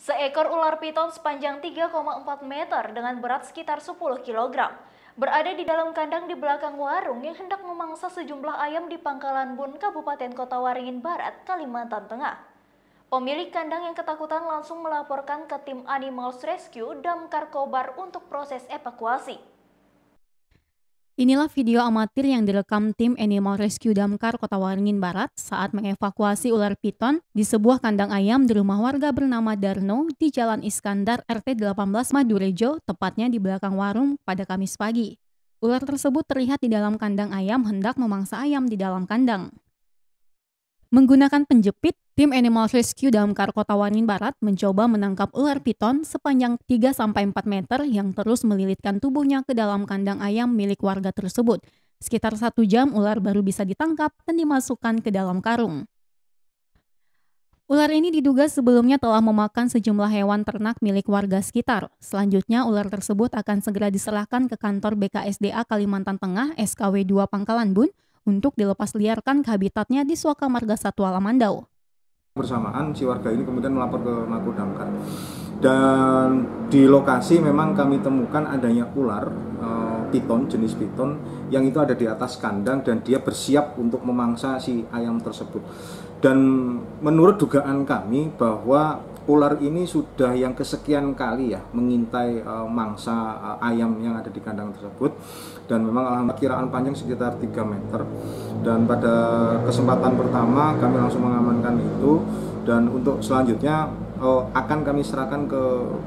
Seekor ular piton sepanjang 3,4 meter dengan berat sekitar 10 kg berada di dalam kandang di belakang warung yang hendak memangsa sejumlah ayam di Pangkalan Bun, Kabupaten Kota Waringin Barat, Kalimantan Tengah. Pemilik kandang yang ketakutan langsung melaporkan ke tim Animals Rescue Damkar Kobar untuk proses evakuasi. Inilah video amatir yang direkam tim Animal Rescue Damkar Kota Waringin Barat saat mengevakuasi ular piton di sebuah kandang ayam di rumah warga bernama Darno di Jalan Iskandar RT 18 Madurejo, tepatnya di belakang warung pada Kamis pagi. Ular tersebut terlihat di dalam kandang ayam hendak memangsa ayam di dalam kandang. Menggunakan penjepit, tim Animal Rescue dalam Kota Waringin Barat mencoba menangkap ular piton sepanjang 3-4 meter yang terus melilitkan tubuhnya ke dalam kandang ayam milik warga tersebut. Sekitar satu jam ular baru bisa ditangkap dan dimasukkan ke dalam karung. Ular ini diduga sebelumnya telah memakan sejumlah hewan ternak milik warga sekitar. Selanjutnya, ular tersebut akan segera diserahkan ke kantor BKSDA Kalimantan Tengah SKW 2 Pangkalan Bun untuk dilepas liarkan ke habitatnya di Suaka Marga Satwa Lamandau. Bersamaan si warga ini kemudian melapor ke Mako Damkar dan di lokasi memang kami temukan adanya ular uh, piton jenis piton yang itu ada di atas kandang dan dia bersiap untuk memangsa si ayam tersebut dan menurut dugaan kami bahwa ular ini sudah yang kesekian kali ya mengintai uh, mangsa uh, ayam yang ada di kandang tersebut dan memang alhamdulillah kiraan panjang sekitar 3 meter dan pada kesempatan pertama kami langsung mengamankan itu dan untuk selanjutnya uh, akan kami serahkan ke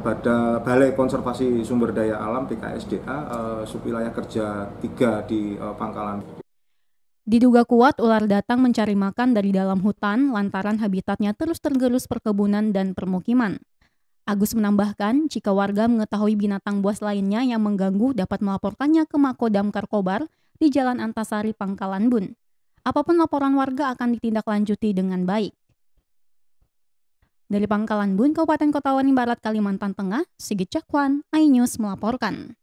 Bada Balai Konservasi Sumber Daya Alam BKSDA uh, eh, subwilayah kerja 3 di uh, Pangkalan. Diduga kuat ular datang mencari makan dari dalam hutan lantaran habitatnya terus tergerus perkebunan dan permukiman. Agus menambahkan, jika warga mengetahui binatang buas lainnya yang mengganggu dapat melaporkannya ke Mako Damkar Kobar di Jalan Antasari Pangkalan Bun. Apapun laporan warga akan ditindaklanjuti dengan baik. Dari Pangkalan Bun, Kabupaten Kota Waringin Barat, Kalimantan Tengah, Sigit Cakwan, iNews melaporkan.